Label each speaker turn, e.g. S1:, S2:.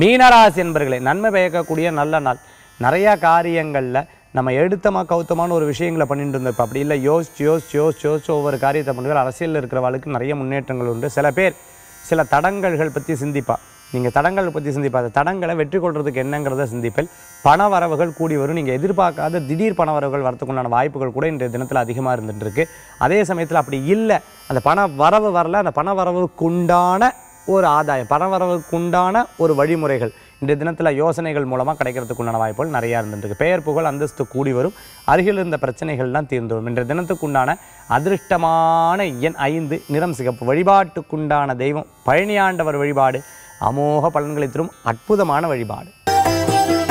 S1: மீனராசி என்பர்களே நன்மை பயக்கக்கூடிய நல்ல நாள் நிறையா காரியங்களில் நம்ம எடுத்தமாக கௌத்தமான ஒரு விஷயங்களை பண்ணிட்டு இருந்தோம் இப்போ அப்படி இல்லை யோசிச்சு யோசிச்சு யோசிச்சு யோசிச்சு ஒவ்வொரு காரியத்தை பண்ணுவார் அரசியலில் இருக்கிறவளுக்கு நிறைய முன்னேற்றங்கள் உண்டு சில பேர் சில தடங்கல்கள் பற்றி சிந்திப்பா நீங்கள் தடங்கள் பற்றி சிந்திப்பா அந்த தடங்களை வெற்றி கொள்றதுக்கு என்னங்கிறத சிந்திப்பில் பண வரவுகள் கூடி வரும் நீங்கள் எதிர்பார்க்காத திடீர் பண வரவுகள் வரத்துக்குண்டான வாய்ப்புகள் கூட இன்றைய தினத்தில் அதிகமாக இருந்துட்டுருக்கு இருக்கு அதே சமயத்தில் அப்படி இல்லை அந்த பண வரவு வரல அந்த பண வரவுக்குண்டான ஒரு ஆதாயம் பணம் வரவுக்கு உண்டான ஒரு வழிமுறைகள் இந்த தினத்தில் யோசனைகள் மூலமாக கிடைக்கிறதுக்கு உண்டான வாய்ப்புகள் நிறையா இருந்துருக்கு பெயர் புகழ் அந்தஸ்து கூடி வரும் அருகில் இருந்த பிரச்சனைகள்லாம் தீர்ந்துவிடும் இன்றைய தினத்துக்குண்டான அதிர்ஷ்டமான எண் ஐந்து நிறம் சிகப்பு வழிபாட்டுக்குண்டான தெய்வம் பழனியாண்டவர் வழிபாடு அமோக பலன்களை தரும் அற்புதமான வழிபாடு